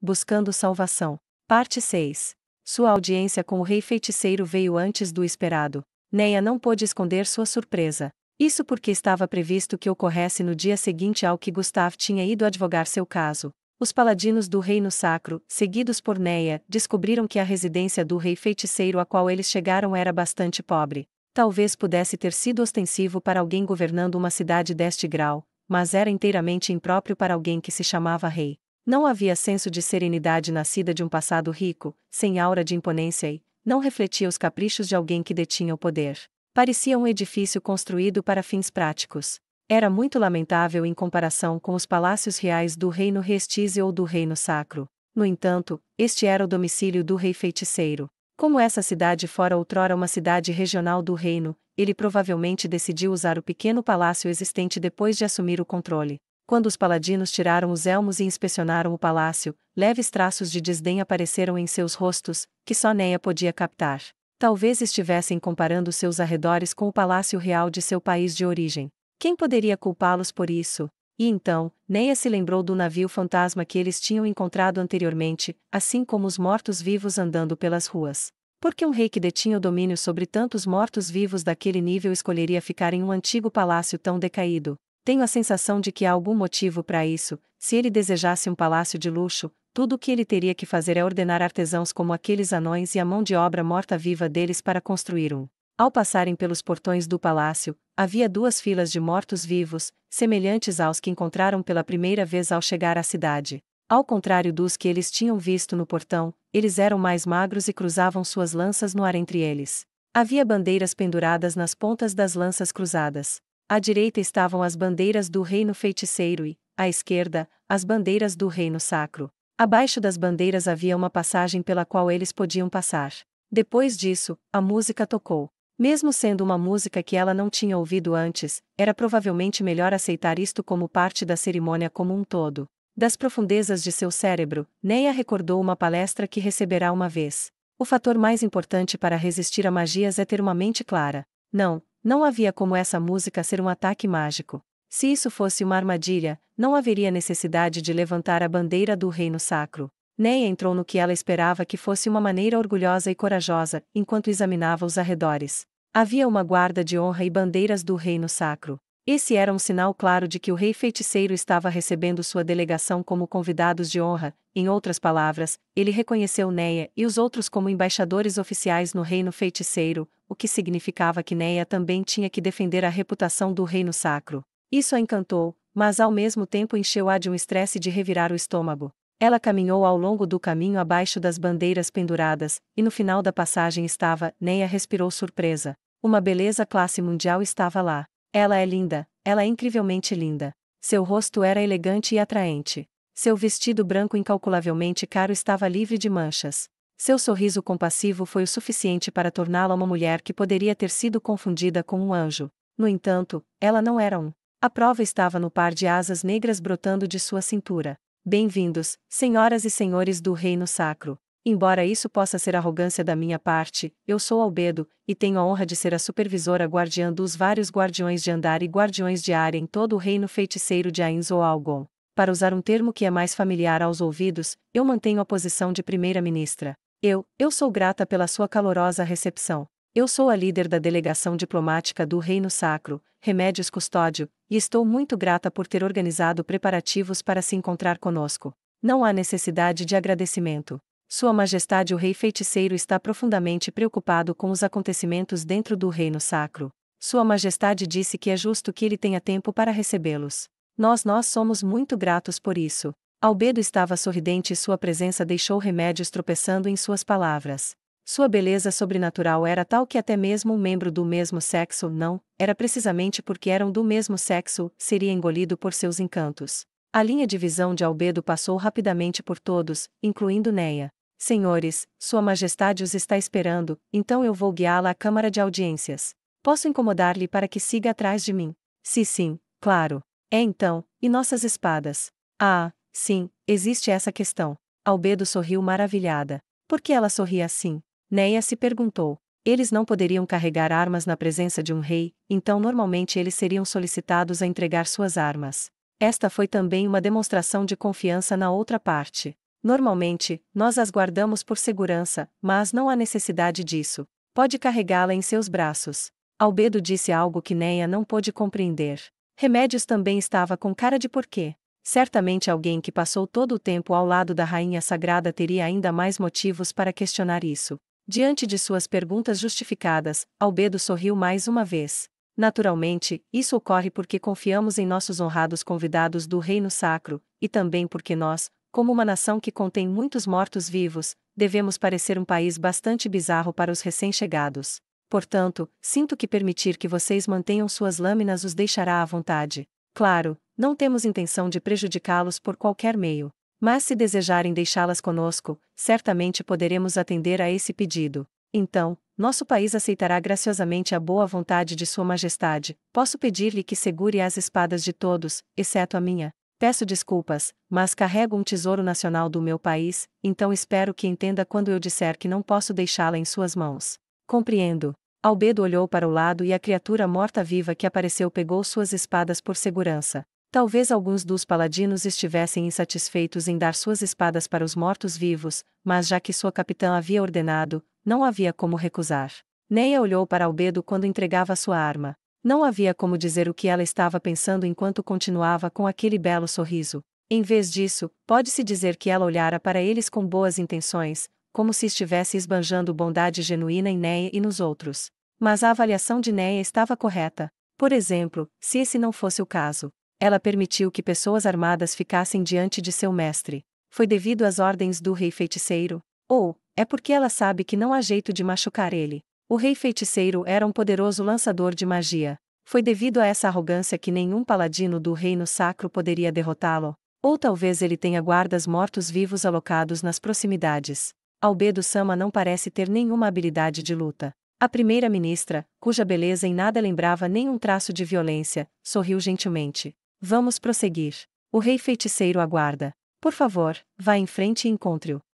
Buscando salvação. Parte 6. Sua audiência com o rei feiticeiro veio antes do esperado. Neia não pôde esconder sua surpresa. Isso porque estava previsto que ocorresse no dia seguinte ao que Gustav tinha ido advogar seu caso. Os paladinos do Reino Sacro, seguidos por Neia, descobriram que a residência do rei feiticeiro a qual eles chegaram era bastante pobre. Talvez pudesse ter sido ostensivo para alguém governando uma cidade deste grau, mas era inteiramente impróprio para alguém que se chamava rei. Não havia senso de serenidade nascida de um passado rico, sem aura de imponência e, não refletia os caprichos de alguém que detinha o poder. Parecia um edifício construído para fins práticos. Era muito lamentável em comparação com os palácios reais do reino Restize ou do reino sacro. No entanto, este era o domicílio do rei feiticeiro. Como essa cidade fora outrora uma cidade regional do reino, ele provavelmente decidiu usar o pequeno palácio existente depois de assumir o controle. Quando os paladinos tiraram os elmos e inspecionaram o palácio, leves traços de desdém apareceram em seus rostos, que só Neia podia captar. Talvez estivessem comparando seus arredores com o palácio real de seu país de origem. Quem poderia culpá-los por isso? E então, Neia se lembrou do navio fantasma que eles tinham encontrado anteriormente, assim como os mortos-vivos andando pelas ruas. Por que um rei que detinha o domínio sobre tantos mortos-vivos daquele nível escolheria ficar em um antigo palácio tão decaído? Tenho a sensação de que há algum motivo para isso, se ele desejasse um palácio de luxo, tudo o que ele teria que fazer é ordenar artesãos como aqueles anões e a mão de obra morta-viva deles para construir um. Ao passarem pelos portões do palácio, havia duas filas de mortos-vivos, semelhantes aos que encontraram pela primeira vez ao chegar à cidade. Ao contrário dos que eles tinham visto no portão, eles eram mais magros e cruzavam suas lanças no ar entre eles. Havia bandeiras penduradas nas pontas das lanças cruzadas. À direita estavam as bandeiras do reino feiticeiro e, à esquerda, as bandeiras do reino sacro. Abaixo das bandeiras havia uma passagem pela qual eles podiam passar. Depois disso, a música tocou. Mesmo sendo uma música que ela não tinha ouvido antes, era provavelmente melhor aceitar isto como parte da cerimônia como um todo. Das profundezas de seu cérebro, Neia recordou uma palestra que receberá uma vez. O fator mais importante para resistir a magias é ter uma mente clara. Não, não havia como essa música ser um ataque mágico. Se isso fosse uma armadilha, não haveria necessidade de levantar a bandeira do reino sacro. Ney entrou no que ela esperava que fosse uma maneira orgulhosa e corajosa, enquanto examinava os arredores. Havia uma guarda de honra e bandeiras do reino sacro. Esse era um sinal claro de que o rei feiticeiro estava recebendo sua delegação como convidados de honra, em outras palavras, ele reconheceu Neia e os outros como embaixadores oficiais no reino feiticeiro, o que significava que Neia também tinha que defender a reputação do reino sacro. Isso a encantou, mas ao mesmo tempo encheu-a de um estresse de revirar o estômago. Ela caminhou ao longo do caminho abaixo das bandeiras penduradas, e no final da passagem estava, Neia respirou surpresa. Uma beleza classe mundial estava lá. Ela é linda, ela é incrivelmente linda. Seu rosto era elegante e atraente. Seu vestido branco incalculavelmente caro estava livre de manchas. Seu sorriso compassivo foi o suficiente para torná-la uma mulher que poderia ter sido confundida com um anjo. No entanto, ela não era um. A prova estava no par de asas negras brotando de sua cintura. Bem-vindos, senhoras e senhores do Reino Sacro. Embora isso possa ser arrogância da minha parte, eu sou Albedo, e tenho a honra de ser a supervisora guardiã dos vários guardiões de andar e guardiões de área em todo o reino feiticeiro de Ains ou Algon. Para usar um termo que é mais familiar aos ouvidos, eu mantenho a posição de primeira-ministra. Eu, eu sou grata pela sua calorosa recepção. Eu sou a líder da delegação diplomática do Reino Sacro, Remédios Custódio, e estou muito grata por ter organizado preparativos para se encontrar conosco. Não há necessidade de agradecimento. Sua Majestade o Rei Feiticeiro está profundamente preocupado com os acontecimentos dentro do Reino Sacro. Sua Majestade disse que é justo que ele tenha tempo para recebê-los. Nós nós somos muito gratos por isso. Albedo estava sorridente e sua presença deixou remédios tropeçando em suas palavras. Sua beleza sobrenatural era tal que até mesmo um membro do mesmo sexo, não, era precisamente porque eram do mesmo sexo, seria engolido por seus encantos. A linha de visão de Albedo passou rapidamente por todos, incluindo Neia. Senhores, Sua Majestade os está esperando, então eu vou guiá-la à Câmara de Audiências. Posso incomodar-lhe para que siga atrás de mim? Se sim, claro. É então, e nossas espadas? Ah, sim, existe essa questão. Albedo sorriu maravilhada. Por que ela sorria assim? Neia se perguntou. Eles não poderiam carregar armas na presença de um rei, então normalmente eles seriam solicitados a entregar suas armas. Esta foi também uma demonstração de confiança na outra parte. Normalmente, nós as guardamos por segurança, mas não há necessidade disso. Pode carregá-la em seus braços. Albedo disse algo que Neia não pôde compreender. Remédios também estava com cara de porquê. Certamente alguém que passou todo o tempo ao lado da rainha sagrada teria ainda mais motivos para questionar isso. Diante de suas perguntas justificadas, Albedo sorriu mais uma vez. Naturalmente, isso ocorre porque confiamos em nossos honrados convidados do Reino Sacro, e também porque nós, como uma nação que contém muitos mortos-vivos, devemos parecer um país bastante bizarro para os recém-chegados. Portanto, sinto que permitir que vocês mantenham suas lâminas os deixará à vontade. Claro, não temos intenção de prejudicá-los por qualquer meio. Mas se desejarem deixá-las conosco, certamente poderemos atender a esse pedido. Então, nosso país aceitará graciosamente a boa vontade de Sua Majestade. Posso pedir-lhe que segure as espadas de todos, exceto a minha. Peço desculpas, mas carrego um tesouro nacional do meu país, então espero que entenda quando eu disser que não posso deixá-la em suas mãos. Compreendo. Albedo olhou para o lado e a criatura morta-viva que apareceu pegou suas espadas por segurança. Talvez alguns dos paladinos estivessem insatisfeitos em dar suas espadas para os mortos-vivos, mas já que sua capitã havia ordenado, não havia como recusar. Neia olhou para Albedo quando entregava sua arma. Não havia como dizer o que ela estava pensando enquanto continuava com aquele belo sorriso. Em vez disso, pode-se dizer que ela olhara para eles com boas intenções, como se estivesse esbanjando bondade genuína em Neia e nos outros. Mas a avaliação de Neia estava correta. Por exemplo, se esse não fosse o caso, ela permitiu que pessoas armadas ficassem diante de seu mestre. Foi devido às ordens do rei feiticeiro? Ou, é porque ela sabe que não há jeito de machucar ele? O rei feiticeiro era um poderoso lançador de magia. Foi devido a essa arrogância que nenhum paladino do reino sacro poderia derrotá-lo, ou talvez ele tenha guardas mortos-vivos alocados nas proximidades. Albedo Sama não parece ter nenhuma habilidade de luta. A primeira-ministra, cuja beleza em nada lembrava nenhum traço de violência, sorriu gentilmente. Vamos prosseguir. O rei feiticeiro aguarda. Por favor, vá em frente e encontre-o.